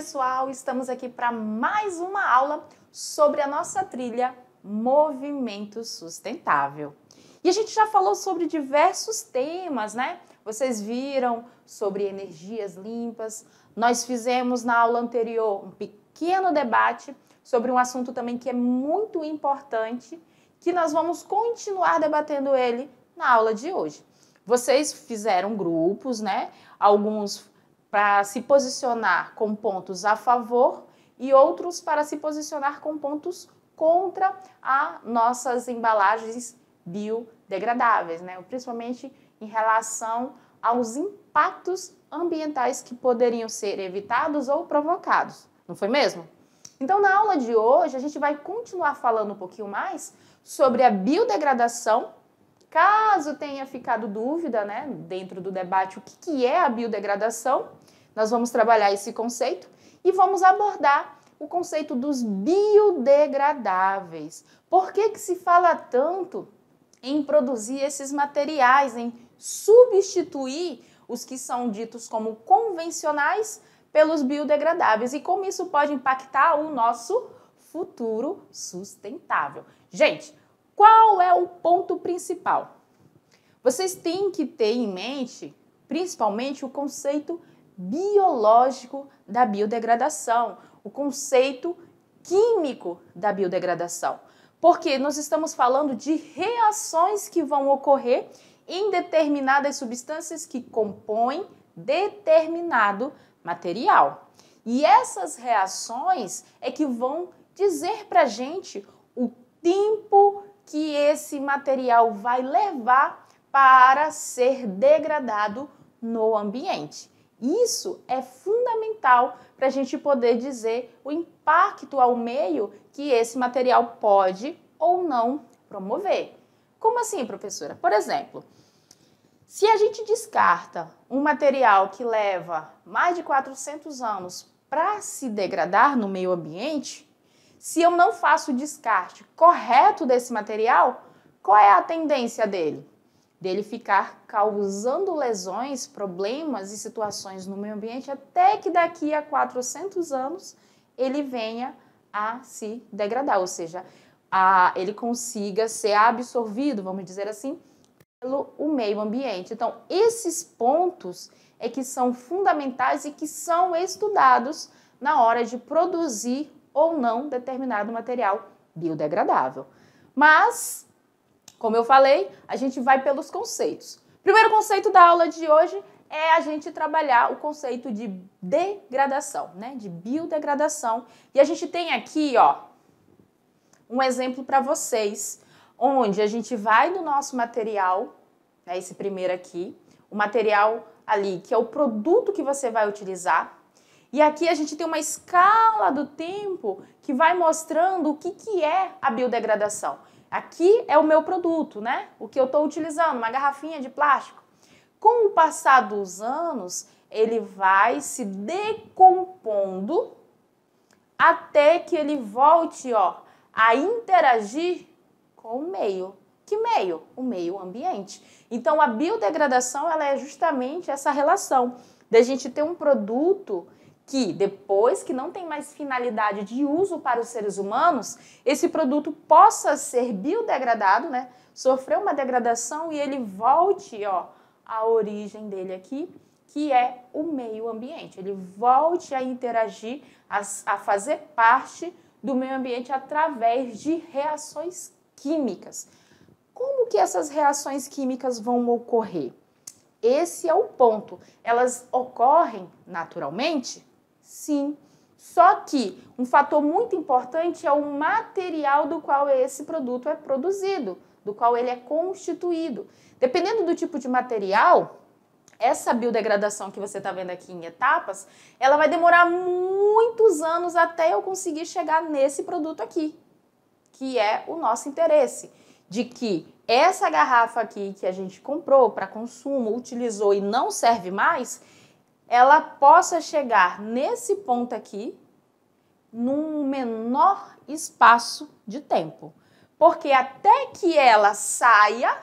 pessoal, estamos aqui para mais uma aula sobre a nossa trilha Movimento Sustentável. E a gente já falou sobre diversos temas, né? Vocês viram sobre energias limpas. Nós fizemos na aula anterior um pequeno debate sobre um assunto também que é muito importante, que nós vamos continuar debatendo ele na aula de hoje. Vocês fizeram grupos, né? Alguns para se posicionar com pontos a favor e outros para se posicionar com pontos contra as nossas embalagens biodegradáveis, né? principalmente em relação aos impactos ambientais que poderiam ser evitados ou provocados, não foi mesmo? Então, na aula de hoje, a gente vai continuar falando um pouquinho mais sobre a biodegradação. Caso tenha ficado dúvida, né, dentro do debate, o que, que é a biodegradação nós vamos trabalhar esse conceito e vamos abordar o conceito dos biodegradáveis. Por que, que se fala tanto em produzir esses materiais, em substituir os que são ditos como convencionais pelos biodegradáveis e como isso pode impactar o nosso futuro sustentável? Gente, qual é o ponto principal? Vocês têm que ter em mente, principalmente, o conceito biológico da biodegradação, o conceito químico da biodegradação. Porque nós estamos falando de reações que vão ocorrer em determinadas substâncias que compõem determinado material. E essas reações é que vão dizer para a gente o tempo que esse material vai levar para ser degradado no ambiente. Isso é fundamental para a gente poder dizer o impacto ao meio que esse material pode ou não promover. Como assim, professora? Por exemplo, se a gente descarta um material que leva mais de 400 anos para se degradar no meio ambiente, se eu não faço o descarte correto desse material, qual é a tendência dele? dele ficar causando lesões, problemas e situações no meio ambiente até que daqui a 400 anos ele venha a se degradar, ou seja, a, ele consiga ser absorvido, vamos dizer assim, pelo o meio ambiente. Então, esses pontos é que são fundamentais e que são estudados na hora de produzir ou não determinado material biodegradável. Mas como eu falei, a gente vai pelos conceitos. Primeiro conceito da aula de hoje é a gente trabalhar o conceito de degradação, né? De biodegradação. E a gente tem aqui, ó, um exemplo para vocês, onde a gente vai no nosso material, né, esse primeiro aqui, o material ali, que é o produto que você vai utilizar. E aqui a gente tem uma escala do tempo que vai mostrando o que, que é a biodegradação. Aqui é o meu produto, né? O que eu estou utilizando, uma garrafinha de plástico. Com o passar dos anos, ele vai se decompondo até que ele volte ó, a interagir com o meio. Que meio? O meio ambiente. Então a biodegradação ela é justamente essa relação da gente ter um produto que depois que não tem mais finalidade de uso para os seres humanos, esse produto possa ser biodegradado, né? Sofrer uma degradação e ele volte, ó, à origem dele aqui, que é o meio ambiente. Ele volte a interagir, a, a fazer parte do meio ambiente através de reações químicas. Como que essas reações químicas vão ocorrer? Esse é o ponto. Elas ocorrem naturalmente Sim. Só que um fator muito importante é o material do qual esse produto é produzido, do qual ele é constituído. Dependendo do tipo de material, essa biodegradação que você está vendo aqui em etapas, ela vai demorar muitos anos até eu conseguir chegar nesse produto aqui, que é o nosso interesse, de que essa garrafa aqui que a gente comprou para consumo, utilizou e não serve mais, ela possa chegar nesse ponto aqui num menor espaço de tempo. Porque até que ela saia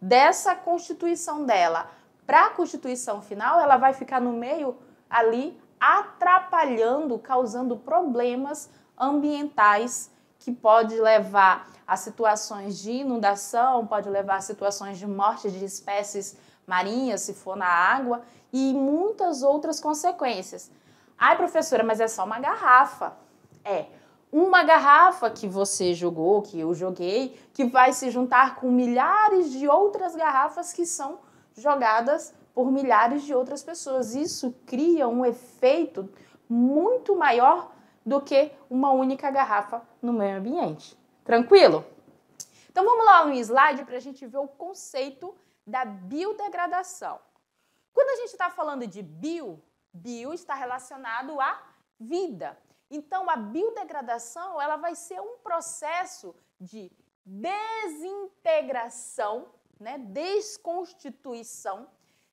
dessa constituição dela para a constituição final, ela vai ficar no meio ali atrapalhando, causando problemas ambientais que pode levar a situações de inundação, pode levar a situações de morte de espécies marinhas, se for na água e muitas outras consequências. Ai, professora, mas é só uma garrafa. É. Uma garrafa que você jogou, que eu joguei, que vai se juntar com milhares de outras garrafas que são jogadas por milhares de outras pessoas. Isso cria um efeito muito maior do que uma única garrafa no meio ambiente. Tranquilo? Então vamos lá no slide para a gente ver o conceito da biodegradação. Quando a gente está falando de bio, bio está relacionado à vida. Então, a biodegradação ela vai ser um processo de desintegração, né, desconstituição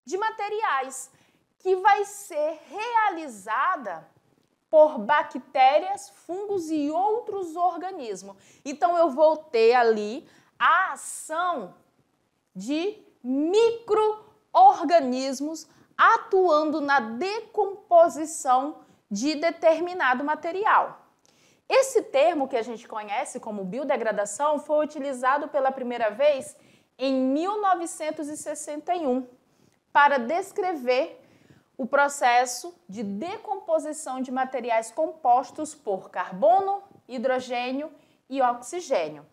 de materiais que vai ser realizada por bactérias, fungos e outros organismos. Então eu vou ter ali a ação de micro organismos atuando na decomposição de determinado material. Esse termo que a gente conhece como biodegradação foi utilizado pela primeira vez em 1961 para descrever o processo de decomposição de materiais compostos por carbono, hidrogênio e oxigênio.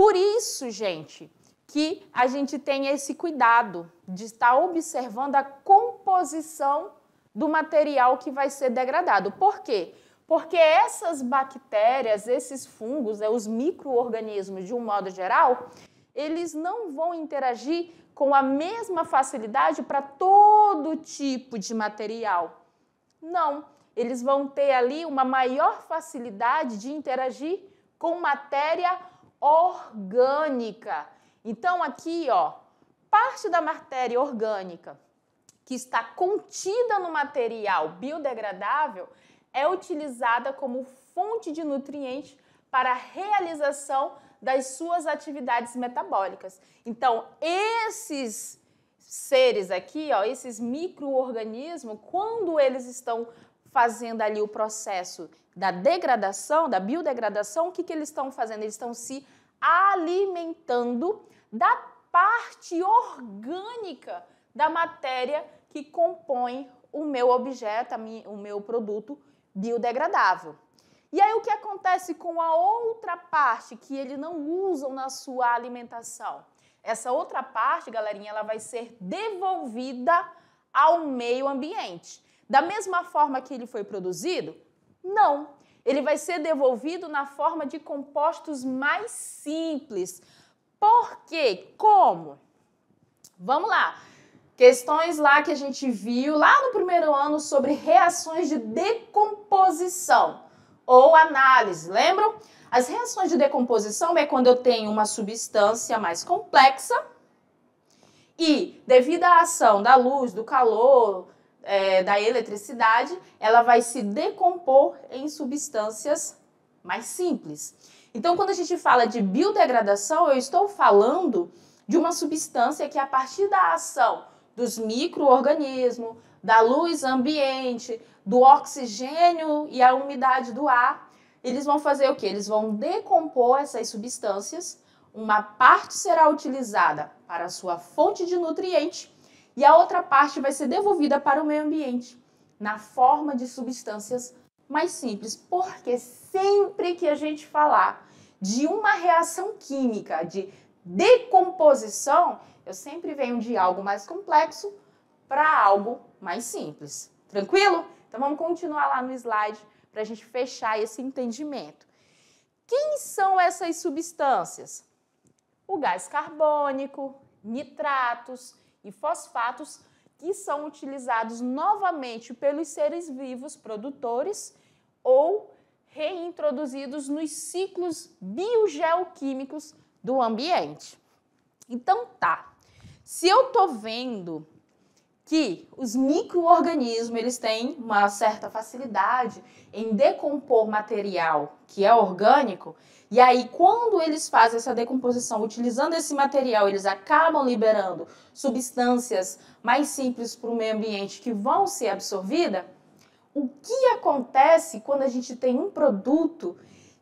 Por isso, gente, que a gente tenha esse cuidado de estar observando a composição do material que vai ser degradado. Por quê? Porque essas bactérias, esses fungos, né, os micro-organismos de um modo geral, eles não vão interagir com a mesma facilidade para todo tipo de material. Não, eles vão ter ali uma maior facilidade de interagir com matéria orgânica então, aqui, ó, parte da matéria orgânica que está contida no material biodegradável é utilizada como fonte de nutrientes para a realização das suas atividades metabólicas. Então, esses seres aqui, ó, esses microorganismos, quando eles estão fazendo ali o processo da degradação, da biodegradação, o que, que eles estão fazendo? Eles estão se alimentando da parte orgânica da matéria que compõe o meu objeto, o meu produto biodegradável. E aí o que acontece com a outra parte que eles não usam na sua alimentação? Essa outra parte, galerinha, ela vai ser devolvida ao meio ambiente. Da mesma forma que ele foi produzido? Não. Ele vai ser devolvido na forma de compostos mais simples, por quê? Como? Vamos lá. Questões lá que a gente viu lá no primeiro ano sobre reações de decomposição ou análise, lembram? As reações de decomposição é quando eu tenho uma substância mais complexa e, devido à ação da luz, do calor, é, da eletricidade, ela vai se decompor em substâncias mais simples. Então, quando a gente fala de biodegradação, eu estou falando de uma substância que, a partir da ação dos micro-organismos, da luz ambiente, do oxigênio e a umidade do ar, eles vão fazer o que? Eles vão decompor essas substâncias. Uma parte será utilizada para sua fonte de nutriente e a outra parte vai ser devolvida para o meio ambiente na forma de substâncias mais simples, porque sempre que a gente falar de uma reação química, de decomposição, eu sempre venho de algo mais complexo para algo mais simples. Tranquilo? Então vamos continuar lá no slide para a gente fechar esse entendimento. Quem são essas substâncias? O gás carbônico, nitratos e fosfatos que são utilizados novamente pelos seres vivos produtores ou reintroduzidos nos ciclos biogeoquímicos do ambiente. Então tá. Se eu tô vendo que os microorganismos eles têm uma certa facilidade em decompor material que é orgânico e aí quando eles fazem essa decomposição utilizando esse material eles acabam liberando substâncias mais simples para o meio ambiente que vão ser absorvidas o que acontece quando a gente tem um produto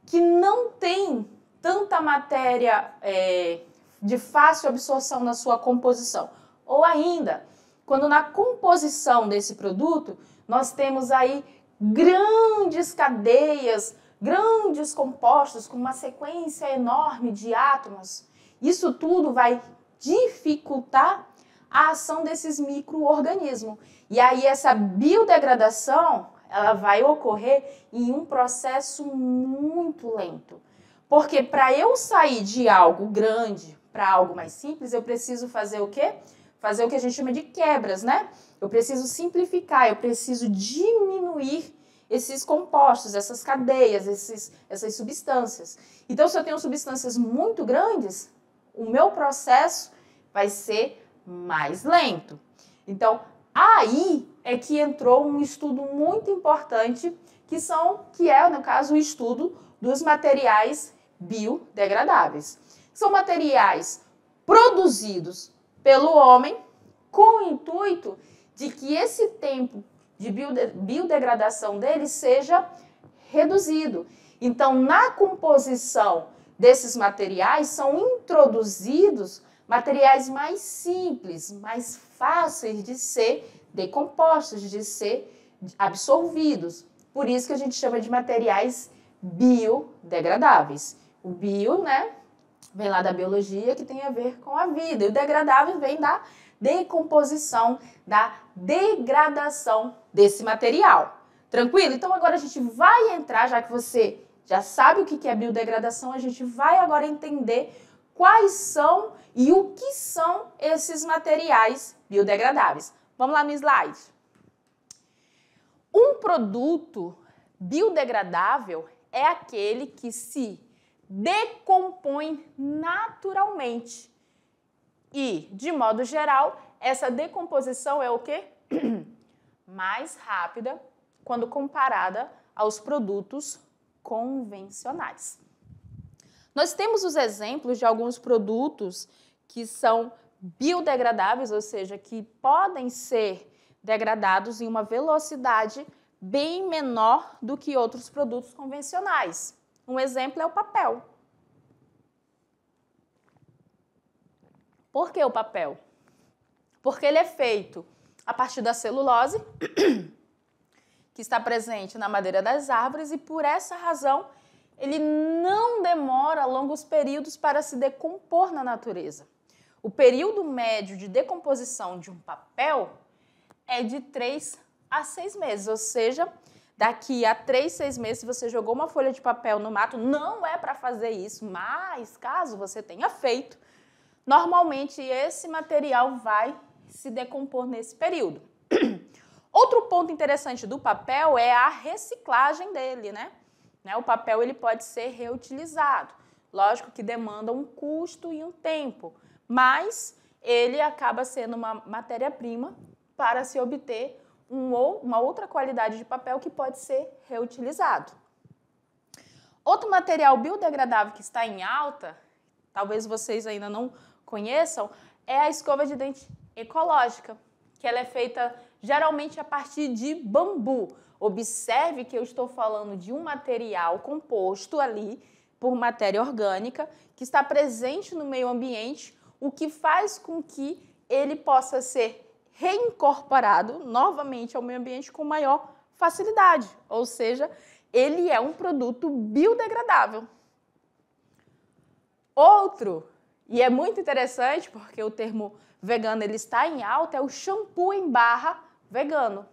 que não tem tanta matéria é, de fácil absorção na sua composição ou ainda quando na composição desse produto nós temos aí grandes cadeias, grandes compostos com uma sequência enorme de átomos. Isso tudo vai dificultar a ação desses micro-organismos. E aí essa biodegradação, ela vai ocorrer em um processo muito lento. Porque para eu sair de algo grande para algo mais simples, eu preciso fazer o quê? fazer o que a gente chama de quebras, né? Eu preciso simplificar, eu preciso diminuir esses compostos, essas cadeias, esses, essas substâncias. Então, se eu tenho substâncias muito grandes, o meu processo vai ser mais lento. Então, aí é que entrou um estudo muito importante, que são que é, no caso, o estudo dos materiais biodegradáveis. São materiais produzidos pelo homem com o intuito de que esse tempo de biodegradação dele seja reduzido. Então, na composição desses materiais são introduzidos materiais mais simples, mais fáceis de ser decompostos, de ser absorvidos. Por isso que a gente chama de materiais biodegradáveis. O bio, né, vem lá da biologia, que tem a ver com a vida. E o degradável vem da decomposição, da degradação desse material. Tranquilo? Então agora a gente vai entrar, já que você já sabe o que é biodegradação, a gente vai agora entender quais são e o que são esses materiais biodegradáveis. Vamos lá no slide. Um produto biodegradável é aquele que, se decompõe naturalmente. E, de modo geral, essa decomposição é o que? Mais rápida quando comparada aos produtos convencionais. Nós temos os exemplos de alguns produtos que são biodegradáveis, ou seja, que podem ser degradados em uma velocidade bem menor do que outros produtos convencionais. Um exemplo é o papel. Por que o papel? Porque ele é feito a partir da celulose, que está presente na madeira das árvores, e por essa razão ele não demora longos períodos para se decompor na natureza. O período médio de decomposição de um papel é de 3 a 6 meses, ou seja, daqui a três, seis meses, se você jogou uma folha de papel no mato, não é para fazer isso, mas caso você tenha feito, normalmente esse material vai se decompor nesse período. Outro ponto interessante do papel é a reciclagem dele, né? né? O papel ele pode ser reutilizado. Lógico que demanda um custo e um tempo, mas ele acaba sendo uma matéria-prima para se obter um ou uma outra qualidade de papel que pode ser reutilizado. Outro material biodegradável que está em alta, talvez vocês ainda não conheçam, é a escova de dente ecológica, que ela é feita geralmente a partir de bambu. Observe que eu estou falando de um material composto ali por matéria orgânica que está presente no meio ambiente, o que faz com que ele possa ser reincorporado novamente ao meio ambiente com maior facilidade, ou seja, ele é um produto biodegradável. Outro, e é muito interessante porque o termo vegano ele está em alta, é o shampoo em barra vegano.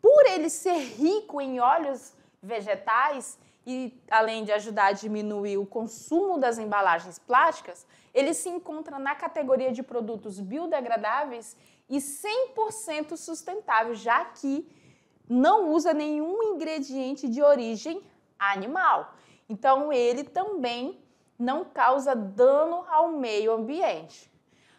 Por ele ser rico em óleos vegetais e além de ajudar a diminuir o consumo das embalagens plásticas, ele se encontra na categoria de produtos biodegradáveis e 100% sustentável, já que não usa nenhum ingrediente de origem animal. Então, ele também não causa dano ao meio ambiente.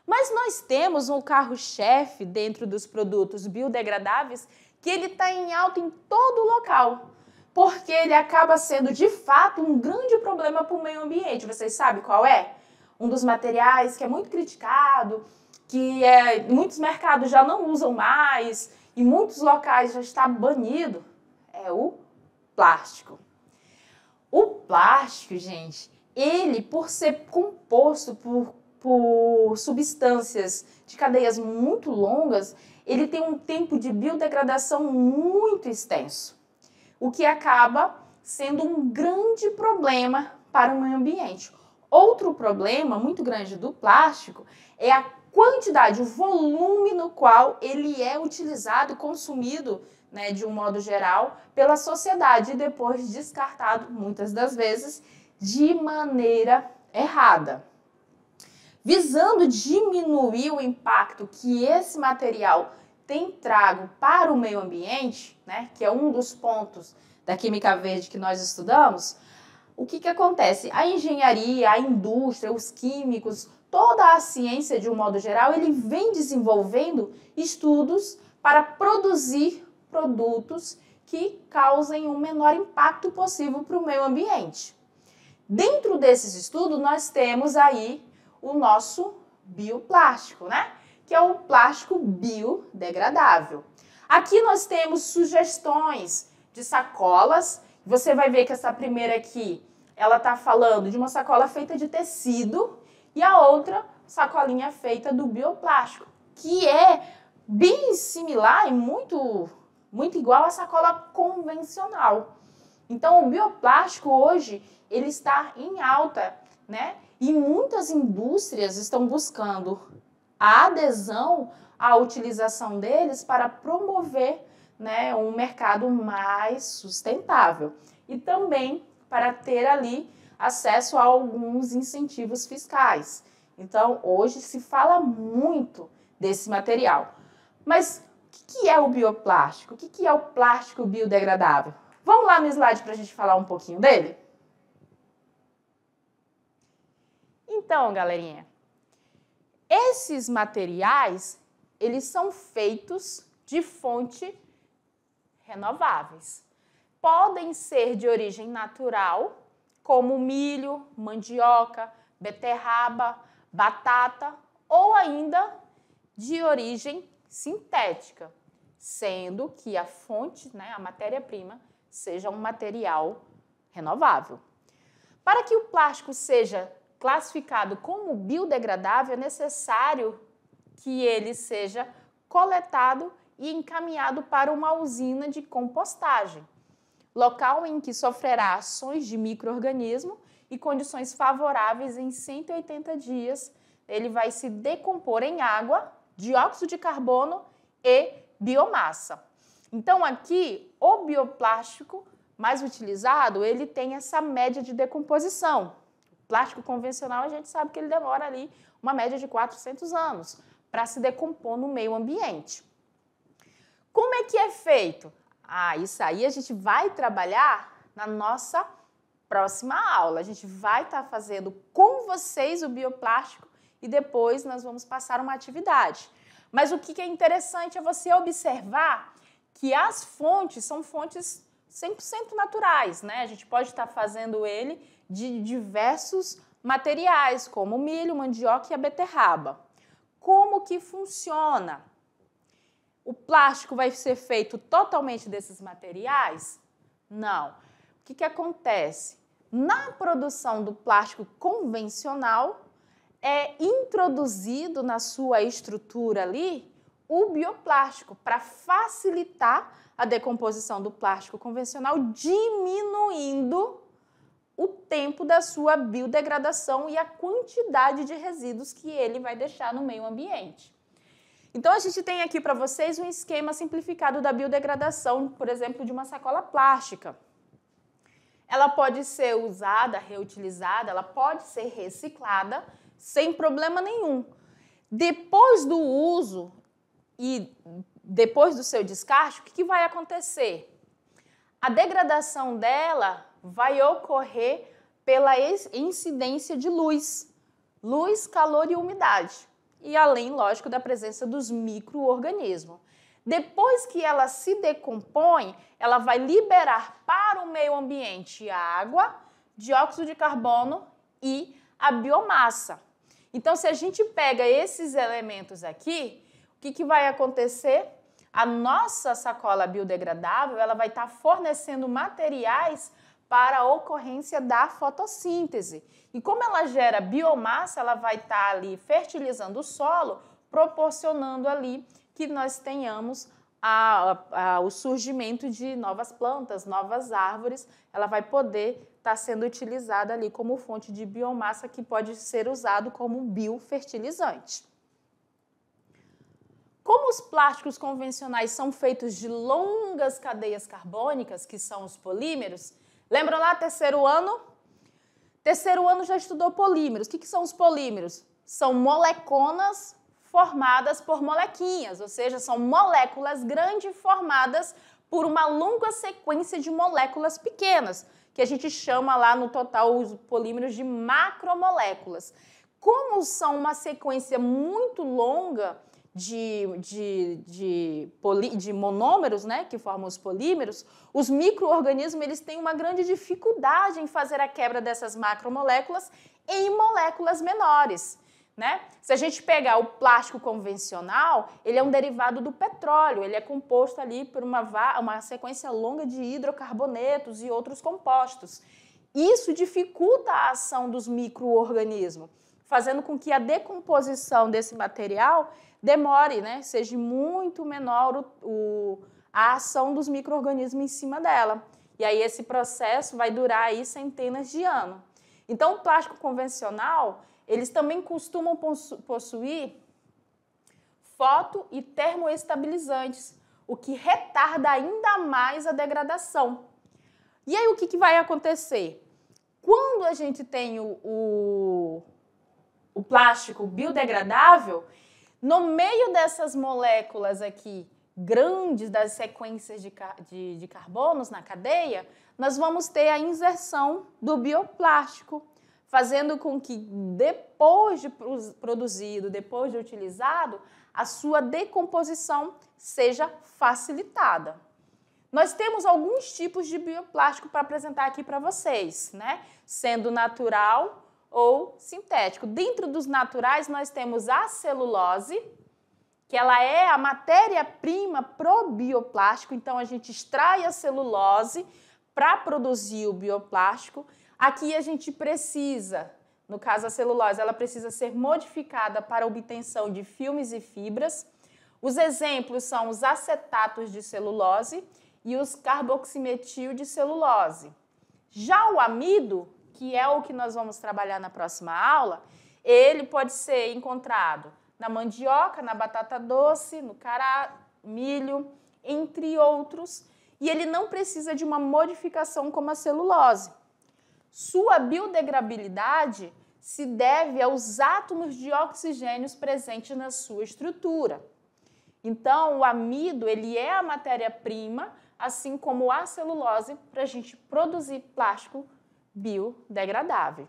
Mas nós temos um carro-chefe dentro dos produtos biodegradáveis que ele está em alta em todo local, porque ele acaba sendo de fato um grande problema para o meio ambiente. Vocês sabem qual é? Um dos materiais que é muito criticado, que é, muitos mercados já não usam mais e muitos locais já está banido, é o plástico. O plástico, gente, ele por ser composto por, por substâncias de cadeias muito longas, ele tem um tempo de biodegradação muito extenso, o que acaba sendo um grande problema para o meio ambiente. Outro problema muito grande do plástico é a quantidade, o volume no qual ele é utilizado, consumido, né, de um modo geral, pela sociedade e depois descartado, muitas das vezes, de maneira errada. Visando diminuir o impacto que esse material tem trago para o meio ambiente, né, que é um dos pontos da química verde que nós estudamos, o que, que acontece? A engenharia, a indústria, os químicos, toda a ciência, de um modo geral, ele vem desenvolvendo estudos para produzir produtos que causem o um menor impacto possível para o meio ambiente. Dentro desses estudos, nós temos aí o nosso bioplástico, né? Que é o plástico biodegradável. Aqui nós temos sugestões de sacolas. Você vai ver que essa primeira aqui, ela está falando de uma sacola feita de tecido, e a outra sacolinha feita do bioplástico, que é bem similar e muito, muito igual à sacola convencional. Então, o bioplástico hoje ele está em alta, né? E muitas indústrias estão buscando a adesão à utilização deles para promover né, um mercado mais sustentável e também para ter ali acesso a alguns incentivos fiscais. Então, hoje se fala muito desse material. Mas o que, é o bioplástico? O que, que é o plástico biodegradável? Vamos lá no slide para a gente falar um pouquinho dele? Então, galerinha, esses materiais, eles são feitos de fonte renováveis. Podem ser de origem natural como milho, mandioca, beterraba, batata ou ainda de origem sintética, sendo que a fonte, né, a matéria-prima, seja um material renovável. Para que o plástico seja classificado como biodegradável, é necessário que ele seja coletado e encaminhado para uma usina de compostagem, local em que sofrerá ações de microorganismo e condições favoráveis em 180 dias. Ele vai se decompor em água, dióxido de carbono e biomassa. Então aqui o bioplástico mais utilizado, ele tem essa média de decomposição. O plástico convencional a gente sabe que ele demora ali uma média de 400 anos para se decompor no meio ambiente. Como é que é feito? Ah, isso aí a gente vai trabalhar na nossa próxima aula. A gente vai estar tá fazendo com vocês o bioplástico e depois nós vamos passar uma atividade. Mas o que é interessante é você observar que as fontes são fontes 100% naturais, né? A gente pode estar tá fazendo ele de diversos materiais, como milho, mandioca e a beterraba. Como que funciona? O plástico vai ser feito totalmente desses materiais? Não. O que, que acontece? Na produção do plástico convencional, é introduzido na sua estrutura ali o bioplástico para facilitar a decomposição do plástico convencional, diminuindo o tempo da sua biodegradação e a quantidade de resíduos que ele vai deixar no meio ambiente. Então a gente tem aqui para vocês um esquema simplificado da biodegradação, por exemplo, de uma sacola plástica. Ela pode ser usada, reutilizada, ela pode ser reciclada sem problema nenhum. Depois do uso e depois do seu descarte, o que, que vai acontecer? A degradação dela vai ocorrer pela incidência de luz, luz, calor e umidade e além, lógico, da presença dos microorganismos. Depois que ela se decompõe, ela vai liberar para o meio ambiente água, dióxido de carbono e a biomassa. Então, se a gente pega esses elementos aqui, o que, que vai acontecer? A nossa sacola biodegradável ela vai estar tá fornecendo materiais para a ocorrência da fotossíntese. E como ela gera biomassa, ela vai estar tá ali fertilizando o solo, proporcionando ali que nós tenhamos a, a, o surgimento de novas plantas, novas árvores, ela vai poder estar tá sendo utilizada ali como fonte de biomassa que pode ser usado como biofertilizante. Como os plásticos convencionais são feitos de longas cadeias carbônicas, que são os polímeros, Lembra lá, terceiro ano? Terceiro ano já estudou polímeros. O que, que são os polímeros? São moleconas formadas por molequinhas, ou seja, são moléculas grandes formadas por uma longa sequência de moléculas pequenas, que a gente chama lá no total os polímeros de macromoléculas. Como são uma sequência muito longa, de, de, de, poli, de monômeros, né, que formam os polímeros, os microorganismos eles têm uma grande dificuldade em fazer a quebra dessas macromoléculas em moléculas menores. Né? Se a gente pegar o plástico convencional, ele é um derivado do petróleo, ele é composto ali por uma, uma sequência longa de hidrocarbonetos e outros compostos. Isso dificulta a ação dos microorganismos, fazendo com que a decomposição desse material demore, né? Seja muito menor o, o a ação dos micro-organismos em cima dela. E aí esse processo vai durar aí centenas de anos. Então, o plástico convencional, eles também costumam possuir foto e termoestabilizantes, o que retarda ainda mais a degradação. E aí o que, que vai acontecer? Quando a gente tem o, o, o plástico biodegradável, no meio dessas moléculas aqui, grandes das sequências de, de, de carbonos na cadeia, nós vamos ter a inserção do bioplástico, fazendo com que depois de produzido, depois de utilizado, a sua decomposição seja facilitada. Nós temos alguns tipos de bioplástico para apresentar aqui para vocês, né? Sendo natural, ou sintético. Dentro dos naturais, nós temos a celulose, que ela é a matéria-prima pro bioplástico, então a gente extrai a celulose para produzir o bioplástico. Aqui a gente precisa, no caso a celulose, ela precisa ser modificada para obtenção de filmes e fibras. Os exemplos são os acetatos de celulose e os carboximetil de celulose. Já o amido, que é o que nós vamos trabalhar na próxima aula, ele pode ser encontrado na mandioca, na batata doce, no cará, milho, entre outros, e ele não precisa de uma modificação como a celulose. Sua biodegradabilidade se deve aos átomos de oxigênio presentes na sua estrutura. Então, o amido ele é a matéria-prima, assim como a celulose, para a gente produzir plástico biodegradável.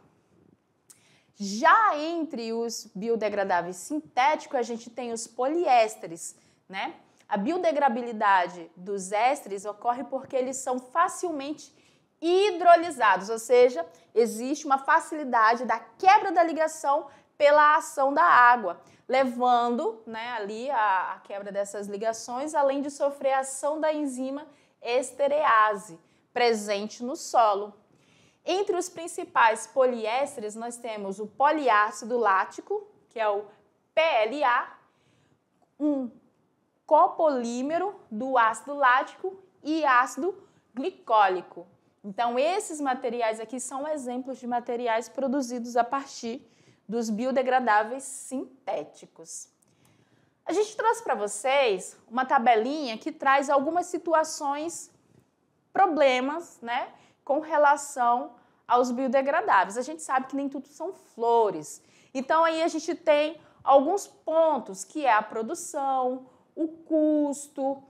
Já entre os biodegradáveis sintéticos, a gente tem os poliésteres, né? A biodegradabilidade dos ésteres ocorre porque eles são facilmente hidrolizados, ou seja, existe uma facilidade da quebra da ligação pela ação da água, levando né, ali a, a quebra dessas ligações, além de sofrer a ação da enzima esterease presente no solo. Entre os principais poliésteres, nós temos o poliácido lático, que é o PLA, um copolímero do ácido lático e ácido glicólico. Então, esses materiais aqui são exemplos de materiais produzidos a partir dos biodegradáveis sintéticos. A gente trouxe para vocês uma tabelinha que traz algumas situações, problemas, né, com relação aos biodegradáveis. A gente sabe que nem tudo são flores. Então aí a gente tem alguns pontos que é a produção, o custo,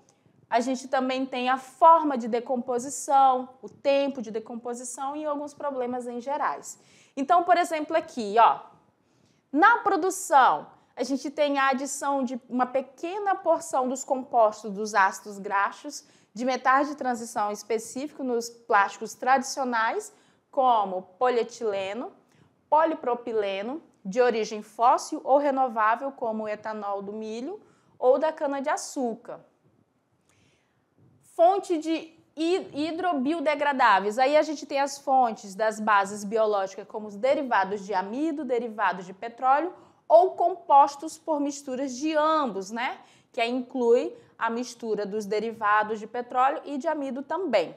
a gente também tem a forma de decomposição, o tempo de decomposição e alguns problemas em gerais. Então, por exemplo, aqui, ó, na produção, a gente tem a adição de uma pequena porção dos compostos dos ácidos graxos de metais de transição específico nos plásticos tradicionais, como polietileno, polipropileno, de origem fóssil ou renovável, como o etanol do milho ou da cana-de-açúcar. Fonte de hidrobiodegradáveis. Aí a gente tem as fontes das bases biológicas, como os derivados de amido, derivados de petróleo ou compostos por misturas de ambos, né? Que inclui a mistura dos derivados de petróleo e de amido também.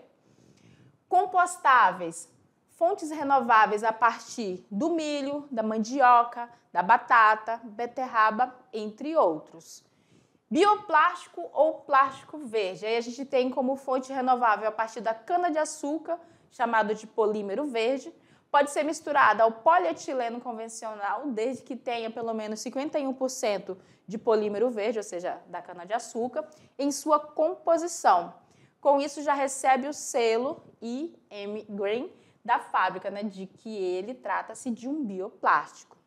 Compostáveis, fontes renováveis a partir do milho, da mandioca, da batata, beterraba, entre outros. Bioplástico ou plástico verde. Aí a gente tem como fonte renovável a partir da cana-de-açúcar, chamado de polímero verde, pode ser misturada ao polietileno convencional, desde que tenha pelo menos 51% de polímero verde, ou seja, da cana-de-açúcar, em sua composição. Com isso, já recebe o selo IM Green da fábrica, né, de que ele trata-se de um bioplástico.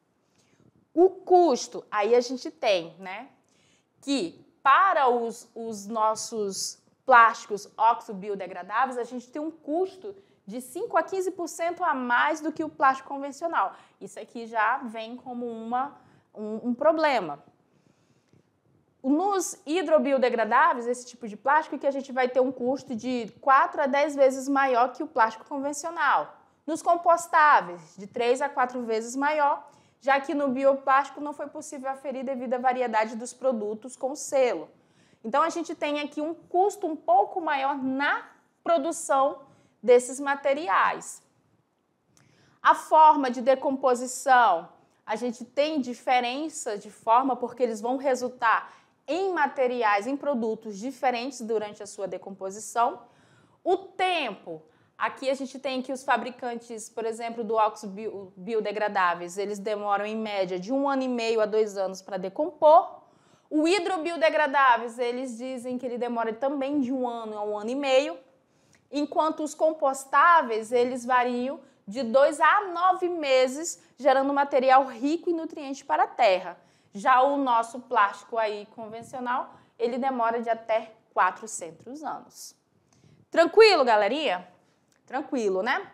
O custo, aí a gente tem, né, que para os, os nossos plásticos biodegradáveis a gente tem um custo de 5 a 15% a mais do que o plástico convencional. Isso aqui já vem como uma, um, um problema. Nos hidrobiodegradáveis, esse tipo de plástico, que a gente vai ter um custo de 4 a 10 vezes maior que o plástico convencional. Nos compostáveis, de 3 a 4 vezes maior, já que no bioplástico não foi possível aferir devido à variedade dos produtos com selo. Então a gente tem aqui um custo um pouco maior na produção desses materiais. A forma de decomposição, a gente tem diferença de forma porque eles vão resultar em materiais, em produtos diferentes durante a sua decomposição. O tempo, aqui a gente tem que os fabricantes, por exemplo, do óxido biodegradáveis, eles demoram em média de um ano e meio a dois anos para decompor. O hidrobiodegradáveis, eles dizem que ele demora também de um ano a um ano e meio enquanto os compostáveis eles variam de 2 a 9 meses, gerando material rico em nutrientes para a terra. Já o nosso plástico aí convencional, ele demora de até 400 anos. Tranquilo, galerinha? Tranquilo, né?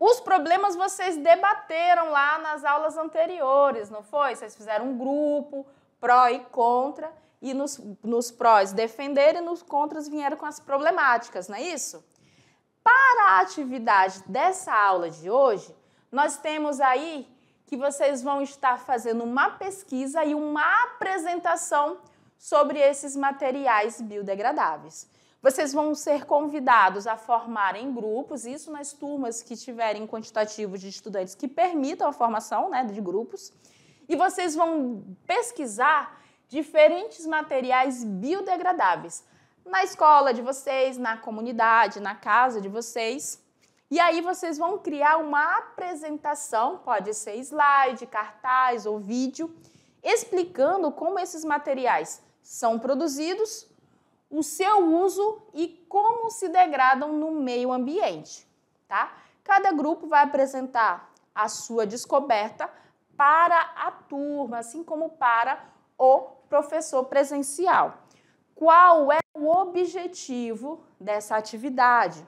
Os problemas vocês debateram lá nas aulas anteriores, não foi? Vocês fizeram um grupo, pró e contra, e nos, nos prós defenderam e nos contras vieram com as problemáticas, não é isso? Para a atividade dessa aula de hoje, nós temos aí que vocês vão estar fazendo uma pesquisa e uma apresentação sobre esses materiais biodegradáveis. Vocês vão ser convidados a formarem grupos, isso nas turmas que tiverem quantitativo de estudantes que permitam a formação né, de grupos, e vocês vão pesquisar diferentes materiais biodegradáveis na escola de vocês, na comunidade, na casa de vocês. E aí vocês vão criar uma apresentação, pode ser slide, cartaz ou vídeo, explicando como esses materiais são produzidos, o seu uso e como se degradam no meio ambiente, tá? Cada grupo vai apresentar a sua descoberta para a turma, assim como para o professor presencial qual é o objetivo dessa atividade.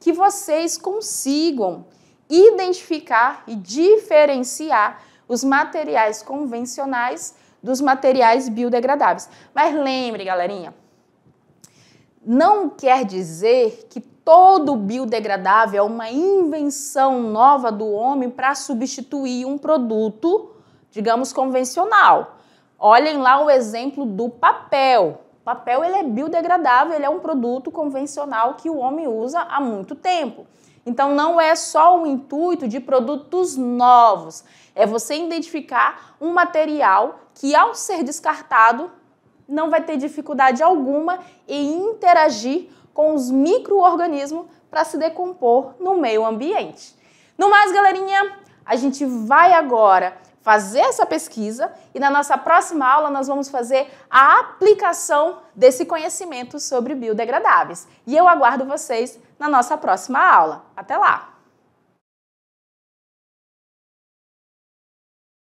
Que vocês consigam identificar e diferenciar os materiais convencionais dos materiais biodegradáveis. Mas lembre, galerinha, não quer dizer que todo biodegradável é uma invenção nova do homem para substituir um produto, digamos, convencional. Olhem lá o exemplo do papel papel ele é biodegradável, ele é um produto convencional que o homem usa há muito tempo. Então não é só o intuito de produtos novos, é você identificar um material que ao ser descartado não vai ter dificuldade alguma em interagir com os micro-organismos para se decompor no meio ambiente. No mais, galerinha, a gente vai agora fazer essa pesquisa e na nossa próxima aula nós vamos fazer a aplicação desse conhecimento sobre biodegradáveis. E eu aguardo vocês na nossa próxima aula. Até lá!